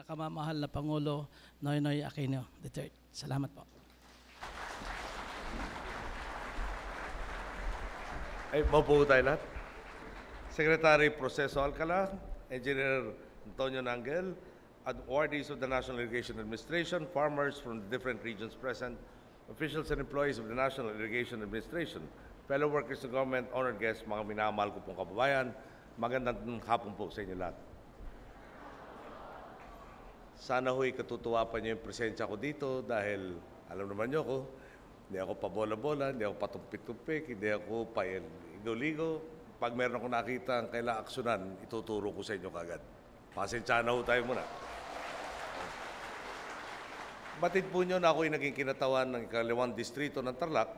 nakamamahal na Pangulo Noynoy Aquino III. Salamat po. Ay, mabuo tayo lahat. Secretary Proceso Alcala, Engineer Antonio Nangel, and awardees of the National Irrigation Administration, farmers from the different regions present, officials and employees of the National Irrigation Administration, fellow workers of government, honored guests, mga minamahal ko pong kababayan, magandang hapon po sa inyo lahat. Sana ho'y katutuwa pa niyo yung presensya ko dito dahil alam naman niyo ako, hindi ako pabola-bola, hindi ako patumpik-tumpik, hindi ako pa ligo Pag meron akong nakita ang kailang aksyonan, ituturo ko sa inyo kagad. Pasensya na ho tayo muna. Batid po nyo na ako'y naging kinatawan ng ikalawang distrito ng Tarlac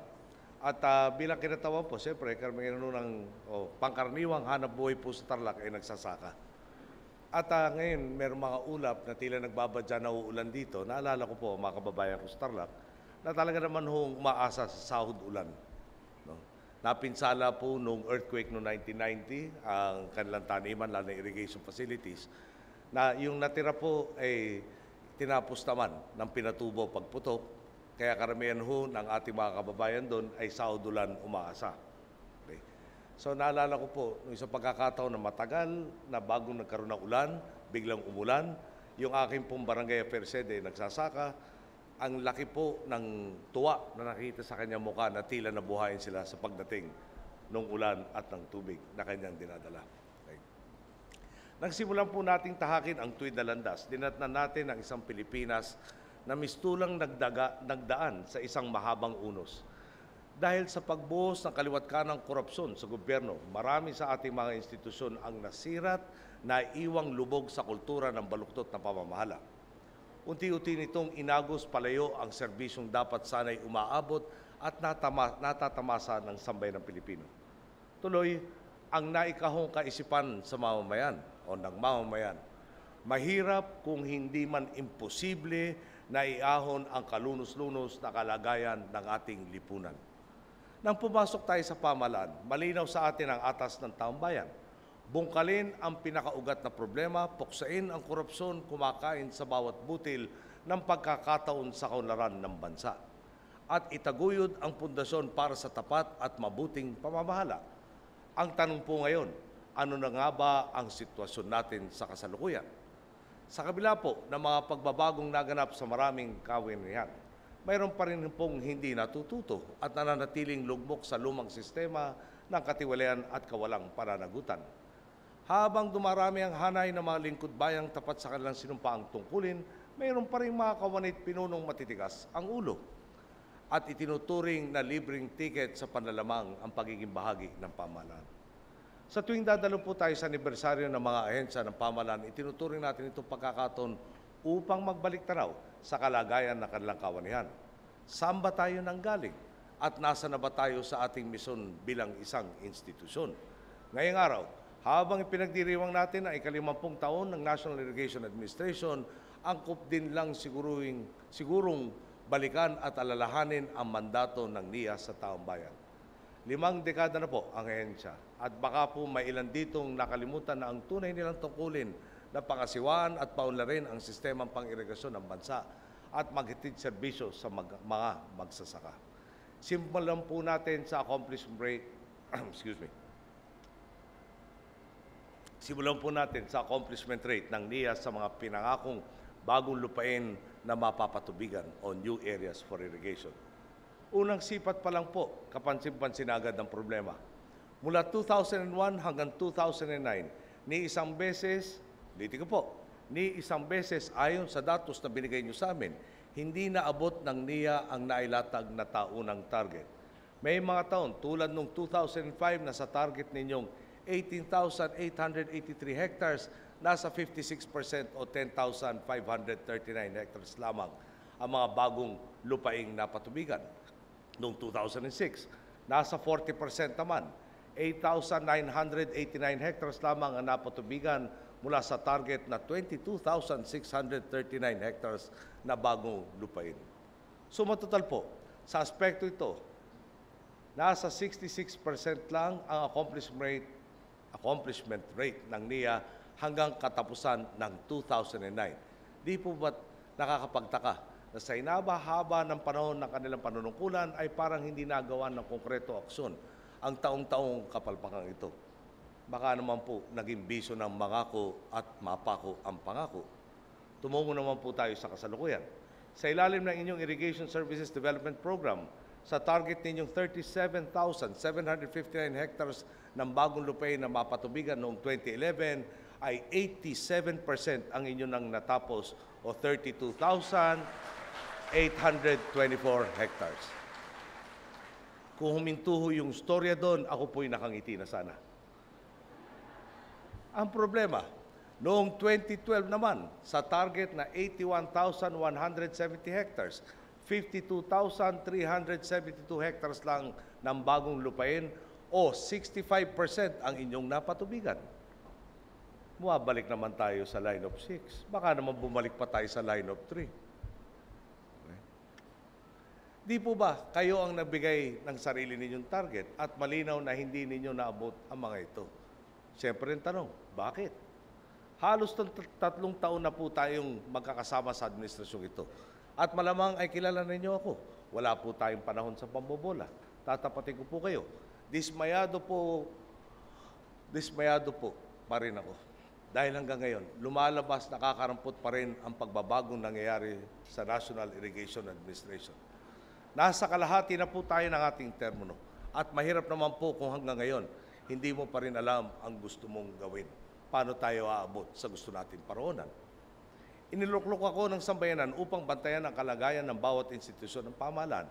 at uh, bilang kinatawan po, siyempre, karamihan ng oh, pangkarniwang hanap buhay po sa Tarlac ay nagsasaka. At uh, ngayon, mayroong mga ulap na tila nagbabadya na uulan dito. Naalala ko po, mga kababayan ko, Starlock, na talaga naman hong maasa sa sahod ulan. No? Napinsala po nung earthquake noong 1990 ang kanilang taniman, lalo na irrigation facilities, na yung natira po ay eh, tinapos naman ng pinatubo pagputok. Kaya karamihan ho ng ating mga kababayan doon ay sahod ulan umaasa. So naalala ko po, nung isang pagkakataon na matagal, na bagong nagkaroon ng ulan, biglang umulan, yung aking pong barangay Persede eh, nagsasaka, ang laki po ng tuwa na nakita sa kanyang mukha na tila nabuhayin sila sa pagdating ng ulan at ng tubig na kanyang dinadala. Okay. Nagsimulan po nating tahakin ang tuwid na landas. Dinatnan natin ang isang Pilipinas na mistulang nagdaga, nagdaan sa isang mahabang unos dahil sa pagbuhos ng kaliwat kanang korupsyon sa gobyerno, marami sa ating mga institusyon ang nasirat na iwang lubog sa kultura ng baluktot na pamamahala. Unti-unti nitong inagos palayo ang serbisyong dapat sana'y umaabot at natama, natatamasa ng sambay ng Pilipino. Tuloy, ang naikahong kaisipan sa mamamayan o ng mamamayan, mahirap kung hindi man imposible na iahon ang kalunos-lunos na kalagayan ng ating lipunan. Nang pumasok tayo sa pamalaan, malinaw sa atin ang atas ng taong bayan. Bungkalin ang pinakaugat na problema, puksain ang korupsyon, kumakain sa bawat butil ng pagkakataon sa kaunlaran ng bansa. At itaguyod ang pundasyon para sa tapat at mabuting pamamahala. Ang tanong po ngayon, ano na nga ba ang sitwasyon natin sa kasalukuyan? Sa kabila po ng mga pagbabagong naganap sa maraming kawinihan, mayroon pa rin pong hindi natututo at nananatiling lugmok sa lumang sistema ng katiwalayan at kawalang pananagutan. Habang dumarami ang hanay ng mga lingkod bayang tapat sa kanilang sinumpaang tungkulin, mayroon pa rin mga kawanit pinunong matitigas ang ulo at itinuturing na libreng tiket sa panlalamang ang pagiging bahagi ng pamahalaan. Sa tuwing dadalo po tayo sa anibersaryo ng mga ahensya ng pamahalaan, itinuturing natin itong pagkakataon upang magbalik tanaw sa kalagayan ng kanilang kawanihan. Saan ba tayo nanggaling? At nasa na ba tayo sa ating misyon bilang isang institusyon? Ngayong araw, habang ipinagdiriwang natin ang ikalimampung taon ng National Irrigation Administration, angkop din lang siguruing, sigurong balikan at alalahanin ang mandato ng NIA sa taong bayan. Limang dekada na po ang ahensya at baka po may ilan ditong nakalimutan na ang tunay nilang tungkulin na pangasiwaan at paunlarin ang sistemang pang-irigasyon ng bansa at maghatid serbisyo sa mag mga magsasaka. Simple lang po natin sa accomplishment rate, excuse me, simulan po natin sa accomplishment rate ng NIA sa mga pinangakong bagong lupain na mapapatubigan o new areas for irrigation. Unang sipat pa lang po, kapansin-pansin agad ang problema. Mula 2001 hanggang 2009, ni isang beses dito ko po, ni isang beses ayon sa datos na binigay niyo sa amin, hindi naabot ng NIA ang nailatag na taunang target. May mga taon tulad noong 2005 na sa target ninyong 18,883 hectares, nasa 56% o 10,539 hectares lamang ang mga bagong lupaing napatubigan. Noong 2006, nasa 40% naman, 8,989 hectares lamang ang napatubigan mula sa target na 22,639 hectares na bagong lupain. So matutal po, sa aspekto ito, nasa 66% lang ang accomplishment rate, accomplishment rate ng NIA hanggang katapusan ng 2009. Di po ba't nakakapagtaka na sa inabahaba ng panahon ng kanilang panunungkulan ay parang hindi nagawa ng konkreto aksyon ang taong-taong kapalpakang ito baka naman po naging biso ng mangako at mapako ang pangako. Tumungo naman po tayo sa kasalukuyan. Sa ilalim ng inyong Irrigation Services Development Program, sa target ninyong 37,759 hectares ng bagong lupain na mapatubigan noong 2011 ay 87% ang inyong nang natapos o 32,824 hectares. Kung humintuho yung storya doon, ako po'y nakangiti na sana. Ang problema, noong 2012 naman, sa target na 81,170 hectares, 52,372 hectares lang ng bagong lupain o 65% ang inyong napatubigan. Bumabalik naman tayo sa line of 6. Baka naman bumalik pa tayo sa line of 3. Di po ba kayo ang nagbigay ng sarili ninyong target at malinaw na hindi ninyo naabot ang mga ito? Siyempre ang tanong, bakit? Halos tatlong taon na po tayong magkakasama sa administrasyong ito. At malamang ay kilala ninyo ako. Wala po tayong panahon sa pambobola. Tatapatin ko po kayo. Dismayado po, dismayado po pa rin ako. Dahil hanggang ngayon, lumalabas, nakakarampot pa rin ang pagbabagong nangyayari sa National Irrigation Administration. Nasa kalahati na po tayo ng ating termino. At mahirap naman po kung hanggang ngayon hindi mo pa rin alam ang gusto mong gawin. Paano tayo aabot sa gusto nating paroonan? Iniluklok ako ng sambayanan upang bantayan ang kalagayan ng bawat institusyon ng pamahalaan.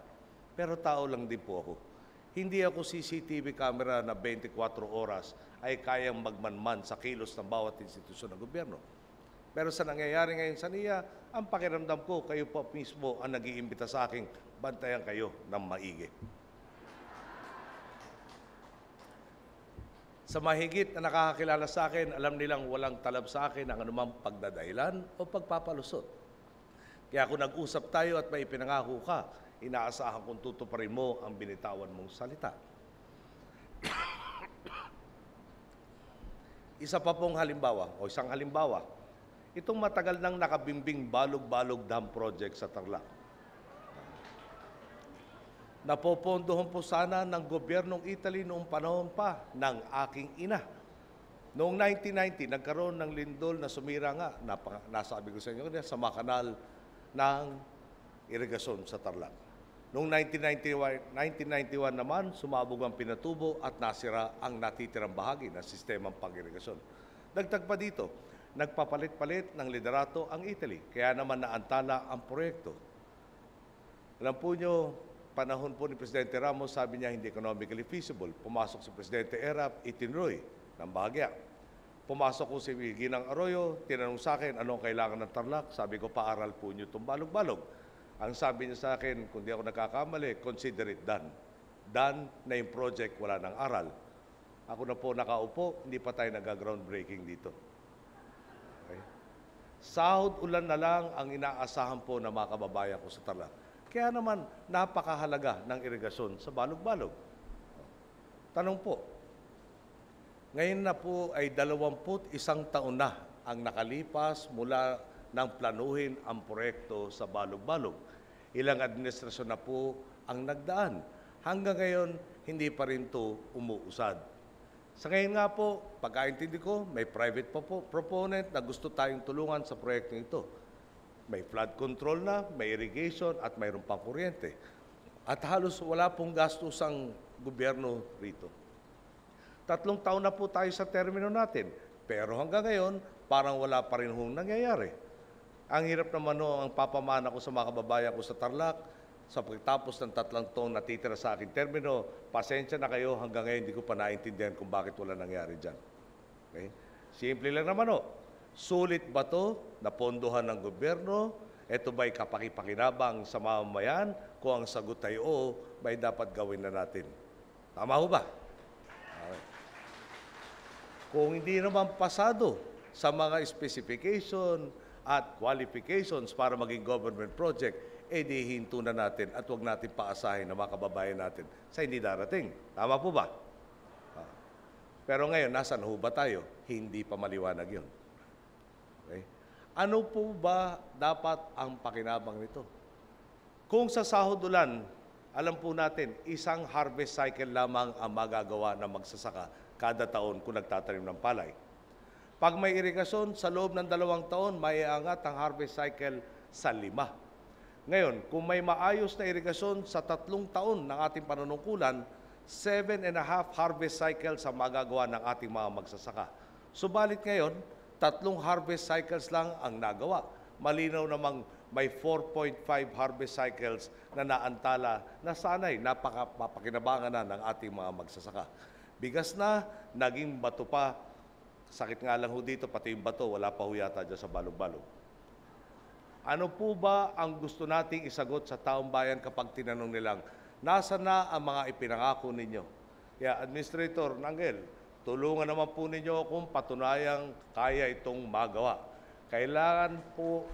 Pero tao lang din po ako. Hindi ako CCTV camera na 24 oras ay kayang magmanman sa kilos ng bawat institusyon ng gobyerno. Pero sa nangyayari ngayon sa niya, ang pakiramdam ko, kayo po mismo ang nag-iimbita sa akin, bantayan kayo ng maigi. Sa mahigit na nakakakilala sa akin, alam nilang walang talab sa akin ang anumang pagdadahilan o pagpapalusot. Kaya kung nag-usap tayo at may ipinangako ka, inaasahan kong tutuparin mo ang binitawan mong salita. Isa pa pong halimbawa, o isang halimbawa, itong matagal nang nakabimbing balog-balog dam project sa Tarlac Napopondohon po sana ng gobyernong Italy noong panahon pa ng aking ina. Noong 1990, nagkaroon ng lindol na sumira nga, napang, nasabi ko sa inyo, sa makanal ng irigasyon sa Tarlac. Noong 1991, 1991 naman, sumabog ang pinatubo at nasira ang natitirang bahagi ng sistemang pag-irigasyon. Dagdag pa dito, nagpapalit-palit ng liderato ang Italy, kaya naman naantala ang proyekto. Alam po nyo, panahon po ni Presidente Ramos, sabi niya hindi economically feasible. Pumasok si Presidente Erap, itinuloy ng bahagya. Pumasok ko si Ginang Arroyo, tinanong sa akin, anong kailangan ng Tarlac? Sabi ko, paaral po niyo itong balog-balog. Ang sabi niya sa akin, kung di ako nakakamali, consider it done. Done na yung project, wala ng aral. Ako na po nakaupo, hindi pa tayo nag-groundbreaking dito. Okay? Sahod ulan na lang ang inaasahan po ng mga kababayan ko sa Tarlac. Kaya naman, napakahalaga ng irigasyon sa balog-balog. Tanong po, ngayon na po ay 21 taon na ang nakalipas mula nang planuhin ang proyekto sa balog-balog. Ilang administrasyon na po ang nagdaan. Hanggang ngayon, hindi pa rin to umuusad. Sa ngayon nga po, pagkaintindi ko, may private proponent na gusto tayong tulungan sa proyekto ito. May flood control na, may irrigation, at mayroon pang kuryente. At halos wala pong gastos ang gobyerno rito. Tatlong taon na po tayo sa termino natin, pero hanggang ngayon, parang wala pa rin hong nangyayari. Ang hirap naman no, ang papamana ko sa mga kababayan ko sa Tarlac, sa pagtapos ng tatlong taon natitira sa akin termino, pasensya na kayo, hanggang ngayon hindi ko pa naintindihan kung bakit wala nangyari dyan. Okay? Simple lang naman o. No? Sulit ba to? Napondohan ng gobyerno? Ito ba'y kapakipakinabang sa mamamayan? Kung ang sagot ay oo, may dapat gawin na natin. Tama ho ba? Okay. Kung hindi naman pasado sa mga specification at qualifications para maging government project, eh di hinto na natin at huwag natin paasahin na mga kababayan natin sa hindi darating. Tama po ba? Ah. Pero ngayon, nasan ho ba tayo? Hindi pa maliwanag yun. Ano po ba dapat ang pakinabang nito? Kung sa sahod ulan, alam po natin, isang harvest cycle lamang ang magagawa ng magsasaka kada taon kung nagtatanim ng palay. Pag may irigasyon, sa loob ng dalawang taon, maiangat ang harvest cycle sa lima. Ngayon, kung may maayos na irigasyon sa tatlong taon ng ating panunungkulan, seven and a half harvest cycle sa magagawa ng ating mga magsasaka. Subalit ngayon, tatlong harvest cycles lang ang nagawa. Malinaw namang may 4.5 harvest cycles na naantala na sana'y napakapakinabangan na ng ating mga magsasaka. Bigas na, naging bato pa. Sakit nga lang ho dito, pati yung bato, wala pa ho yata dyan sa balog-balog. Ano po ba ang gusto nating isagot sa taong bayan kapag tinanong nilang, nasa na ang mga ipinangako ninyo? Yeah, Administrator Nangel, Tulungan naman po ninyo kung patunayang kaya itong magawa. Kailangan po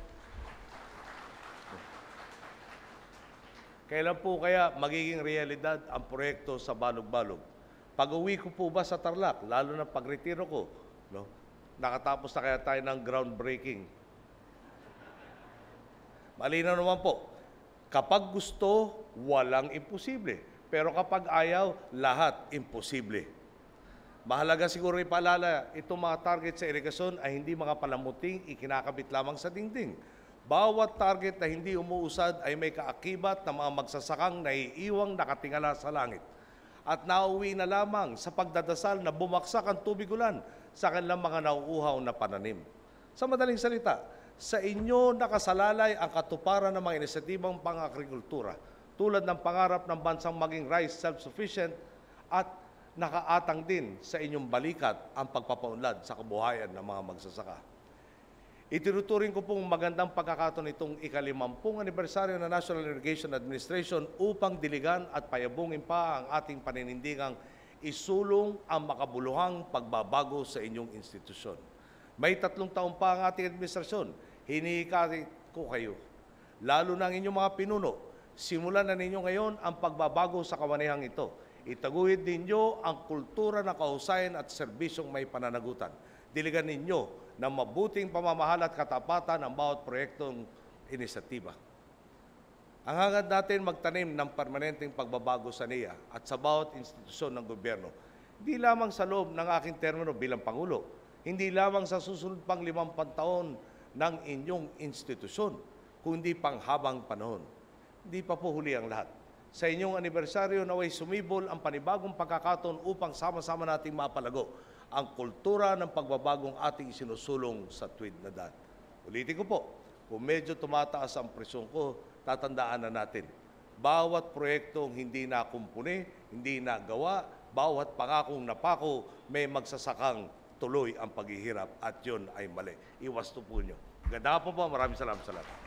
Kailan po kaya magiging realidad ang proyekto sa Balog-Balog? Pag-uwi ko po ba sa Tarlac, lalo na pagretiro ko, no? nakatapos na kaya tayo ng groundbreaking. Malinaw naman po, kapag gusto, walang imposible. Pero kapag ayaw, lahat imposible. Mahalaga siguro ipaalala, itong mga target sa irigasyon ay hindi mga palamuting ikinakabit lamang sa dingding. Bawat target na hindi umuusad ay may kaakibat na mga magsasakang naiiwang nakatingala sa langit. At nauwi na lamang sa pagdadasal na bumagsak ang tubig ulan sa kanilang mga nauuhaw na pananim. Sa madaling salita, sa inyo nakasalalay ang katuparan ng mga inisyatibang pang-agrikultura tulad ng pangarap ng bansang maging rice self-sufficient at nakaatang din sa inyong balikat ang pagpapaunlad sa kabuhayan ng mga magsasaka. Itinuturing ko pong magandang pagkakataon itong ikalimampung anibersaryo ng National Irrigation Administration upang diligan at payabungin pa ang ating paninindigang isulong ang makabuluhang pagbabago sa inyong institusyon. May tatlong taon pa ang ating administrasyon. Hinihikati ko kayo, lalo na ang inyong mga pinuno, simulan na ninyo ngayon ang pagbabago sa kawanehang ito Itaguhin ninyo ang kultura ng kahusayan at serbisyong may pananagutan. Diligan ninyo ng mabuting pamamahala at katapatan ang bawat proyektong inisatiba. Ang hangad natin magtanim ng permanenteng pagbabago sa NIA at sa bawat institusyon ng gobyerno, hindi lamang sa loob ng aking termino bilang Pangulo, hindi lamang sa susunod pang limang pantaon ng inyong institusyon, kundi panghabang panahon. Hindi pa po huli ang lahat sa inyong anibersaryo naway sumibol ang panibagong pagkakataon upang sama-sama nating mapalago ang kultura ng pagbabagong ating sinusulong sa tweed na dat. Ulitin ko po, kung medyo tumataas ang presyon ko, tatandaan na natin. Bawat proyektong hindi nakumpuni, hindi nagawa, bawat pangakong napako, may magsasakang tuloy ang paghihirap at yun ay mali. Iwasto po nyo. Ganda po po. Maraming salamat. sa lahat.